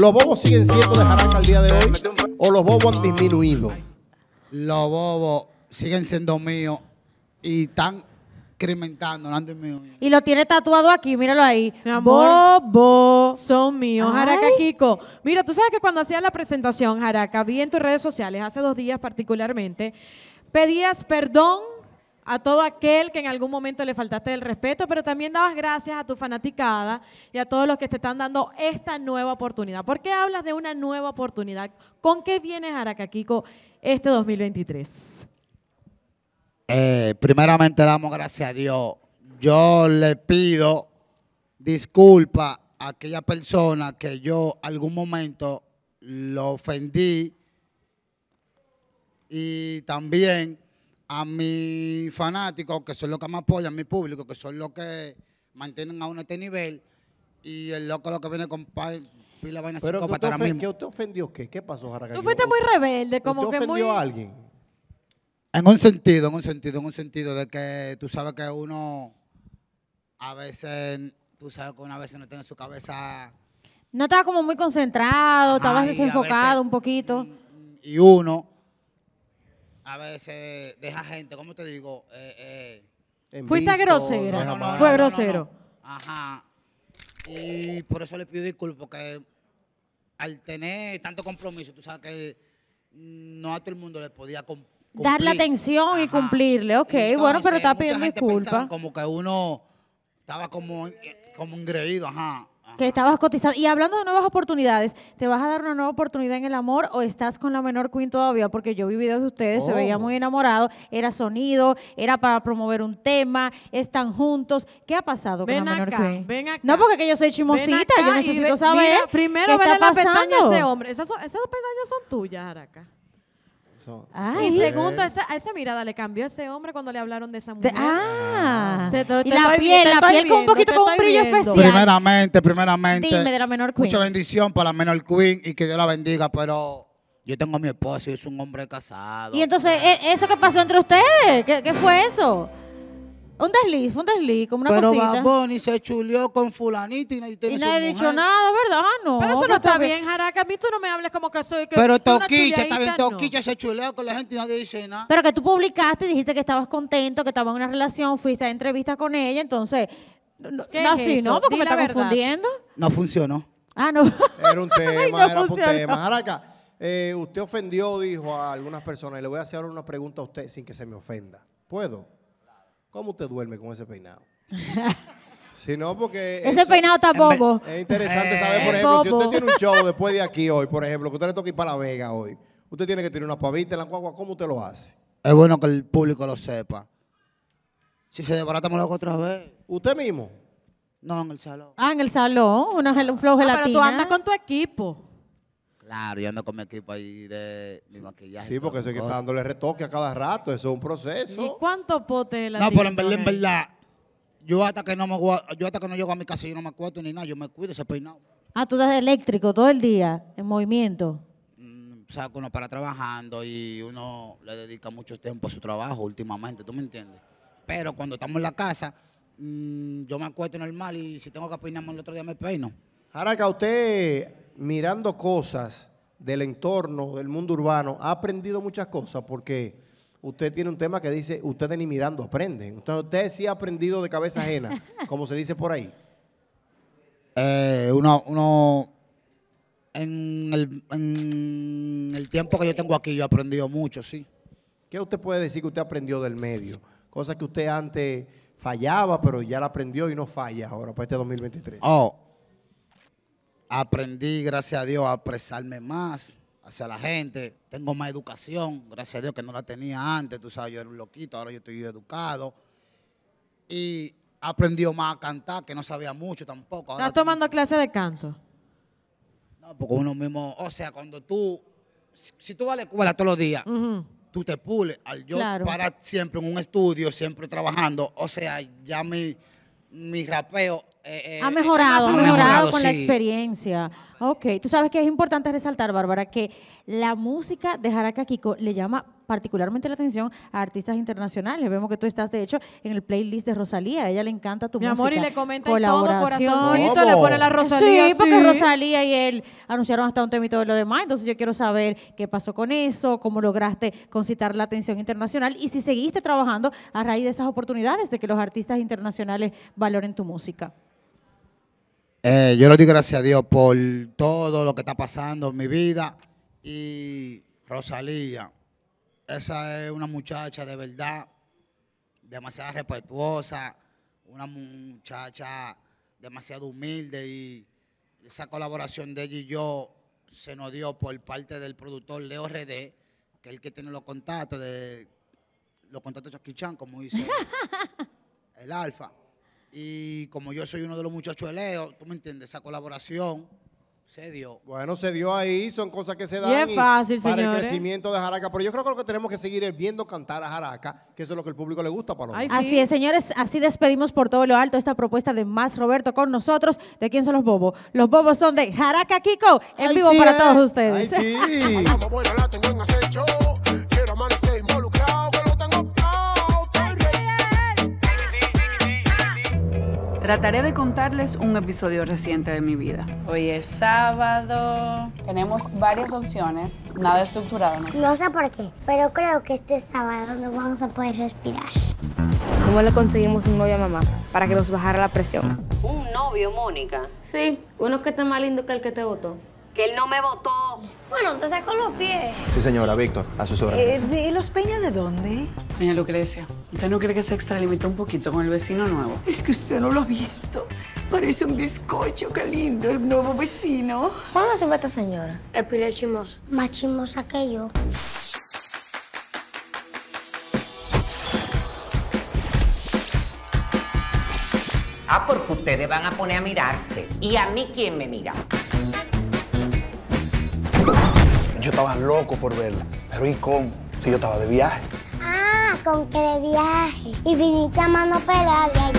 Los bobos siguen siendo de jaraca al día de hoy o los bobos han disminuido. Los bobos siguen siendo míos y están incrementando, Y lo tiene tatuado aquí, míralo ahí. Bobos Son míos, Jaraca Kiko. Mira, tú sabes que cuando hacía la presentación, Jaraca, vi en tus redes sociales hace dos días particularmente, pedías perdón a todo aquel que en algún momento le faltaste el respeto, pero también dabas gracias a tu fanaticada y a todos los que te están dando esta nueva oportunidad. ¿Por qué hablas de una nueva oportunidad? ¿Con qué vienes Aracaquico este 2023? Eh, primeramente damos gracias a Dios. Yo le pido disculpa a aquella persona que yo algún momento lo ofendí y también a mis fanáticos, que son los que me apoyan, a mi público, que son los que mantienen a uno este nivel, y el loco lo que viene con pila vaina Pero psicópata ahora mismo. ¿Qué usted ofendió qué? ¿Qué pasó, Jaraca? Tú fuiste muy rebelde, como que ofendió muy... a alguien? En un sentido, en un sentido, en un sentido de que tú sabes que uno a veces, tú sabes que una vez no tiene su cabeza... No estaba como muy concentrado, estaba desenfocado un poquito. Y uno a veces deja gente, como te digo? Eh, eh, Fuiste grosero. grosera, fue grosero. Ajá. Y por eso le pido disculpas, porque al tener tanto compromiso, tú sabes que no a todo el mundo le podía cumplir. Darle atención y cumplirle, ok, bueno, pero está pidiendo disculpas. Como que uno estaba como, como engreído, ajá que estabas cotizado Y hablando de nuevas oportunidades, ¿te vas a dar una nueva oportunidad en el amor o estás con la menor queen todavía? Porque yo vi videos de ustedes, se veía oh. muy enamorado, era sonido, era para promover un tema, están juntos. ¿Qué ha pasado con la menor queen? No, porque yo soy chimosita. yo necesito saber. primero ¿qué las la de pestaña ese hombre. Esas, esas pestañas son tuyas, Araca. Ah, y segundo, esa, a esa mirada le cambió ese hombre cuando le hablaron de esa mujer. ah. la piel, la piel con un poquito con un brillo especial. Primeramente, primeramente. menor Mucha bendición para la menor queen y que Dios la bendiga, pero yo tengo a mi esposo y es un hombre casado. Y entonces, e, ¿eso que pasó entre ustedes? qué fue eso? Un desliz, fue un desliz, como una pero cosita. Pero Baboni se chuleó con fulanito y, y nadie he dicho nada, ¿verdad? Ah, no. Pero eso no está bien, Jaraca. A mí tú no me hables como que soy que Pero Toquicha, está bien, Toquiche, se chuleó con la gente y nadie dice nada. Pero que tú publicaste y dijiste que estabas contento, que estabas en una relación, fuiste a entrevista con ella, entonces... ¿Qué no, es eso? ¿no? Porque me está confundiendo. No funcionó. Ah, no. Era un tema, era un tema. Jaraca, eh, usted ofendió, dijo a algunas personas, y le voy a hacer una pregunta a usted sin que se me ofenda. ¿Puedo? ¿Cómo usted duerme con ese peinado? si no, porque... Ese peinado está bobo. Es interesante eh, saber, por ejemplo, si usted tiene un show después de aquí hoy, por ejemplo, que usted le toca ir para La Vega hoy, usted tiene que tener una pavita en la guagua, ¿cómo usted lo hace? Es bueno que el público lo sepa. Si se desbaratamos loco otra vez. ¿Usted mismo? No, en el salón. Ah, en el salón, una, un flow ah, pero tú andas con tu equipo. Claro, yo ando con mi equipo ahí de mi maquillaje. Sí, porque eso que está dándole retoque a cada rato, eso es un proceso. ¿Y cuánto potes la No, pero en verdad, yo hasta que no me yo hasta que no llego a mi casa yo no me acuerdo ni nada, yo me cuido ese peinado. Ah, tú estás eléctrico todo el día, en movimiento. Mm, o sea, uno para trabajando y uno le dedica mucho tiempo a su trabajo últimamente, ¿tú me entiendes? Pero cuando estamos en la casa, mm, yo me acuesto normal y si tengo que peinarme el otro día me peino. Ahora que a usted mirando cosas del entorno, del mundo urbano, ha aprendido muchas cosas porque usted tiene un tema que dice, ustedes ni mirando aprenden. Entonces usted sí ha aprendido de cabeza ajena, como se dice por ahí. Eh, uno, uno en el, en el tiempo que yo tengo aquí, yo he aprendido mucho, sí. ¿Qué usted puede decir que usted aprendió del medio? Cosas que usted antes fallaba, pero ya la aprendió y no falla ahora para este 2023. Oh, aprendí, gracias a Dios, a apresarme más hacia la gente. Tengo más educación, gracias a Dios, que no la tenía antes. Tú sabes, yo era un loquito, ahora yo estoy educado. Y aprendí más a cantar, que no sabía mucho tampoco. ¿Estás tomando clase de canto? No, porque uno mismo, o sea, cuando tú, si tú vas a la escuela todos los días, tú te pules. Al yo para siempre en un estudio, siempre trabajando, o sea, ya mi, mi rapeo eh, ha eh, mejorado, ha mejorado, con la experiencia. Ok, tú sabes que es importante resaltar, Bárbara, que la música de Haraka Kiko le llama particularmente la atención a artistas internacionales. Vemos que tú estás, de hecho, en el playlist de Rosalía. A ella le encanta tu música. Mi amor, y le comenta todo corazoncito, le la Rosalía. Sí, porque Rosalía y él anunciaron hasta un temito de lo demás. Entonces yo quiero saber qué pasó con eso, cómo lograste concitar la atención internacional y si seguiste trabajando a raíz de esas oportunidades de que los artistas internacionales valoren tu música. Eh, yo le doy gracias a Dios por todo lo que está pasando en mi vida. Y Rosalía, esa es una muchacha de verdad, demasiado respetuosa, una muchacha demasiado humilde y esa colaboración de ella y yo se nos dio por parte del productor Leo Redé, que es el que tiene los contactos de los contactos de como dice el Alfa. Y como yo soy uno de los muchachos de Leo, tú me entiendes, esa colaboración se dio. Bueno, se dio ahí, son cosas que se dan. Para el crecimiento de Jaraca. Pero yo creo que lo que tenemos que seguir es viendo cantar a Jaraca, que eso es lo que el público le gusta, para nosotros. Así es, señores, así despedimos por todo lo alto esta propuesta de Más Roberto con nosotros. ¿De quién son los bobos? Los bobos son de Jaraca Kiko, en vivo para ¿eh? todos ustedes. sí. Trataré de contarles un episodio reciente de mi vida. Hoy es sábado. Tenemos varias opciones, nada estructurado. ¿no? sé por qué, pero creo que este sábado nos vamos a poder respirar. ¿Cómo le conseguimos un novio a mamá para que nos bajara la presión? ¿Un novio, Mónica? Sí, uno que está más lindo que el que te votó él no me votó. Bueno, te sacó los pies. Sí, señora, Víctor, a sus horas. Eh, ¿De los Peña de dónde? Peña Lucrecia, ¿usted no cree que se extralimitó un poquito con el vecino nuevo? Es que usted no lo ha visto. Parece un bizcocho, qué lindo, el nuevo vecino. ¿Cuándo se va esta señora? El pila chimoso. Más chimosa que yo. Ah, porque ustedes van a poner a mirarse. ¿Y a mí quién me mira? yo estaba loco por verla. Pero ¿y cómo? Si yo estaba de viaje. Ah, con que de viaje. Y viniste a mano pelada.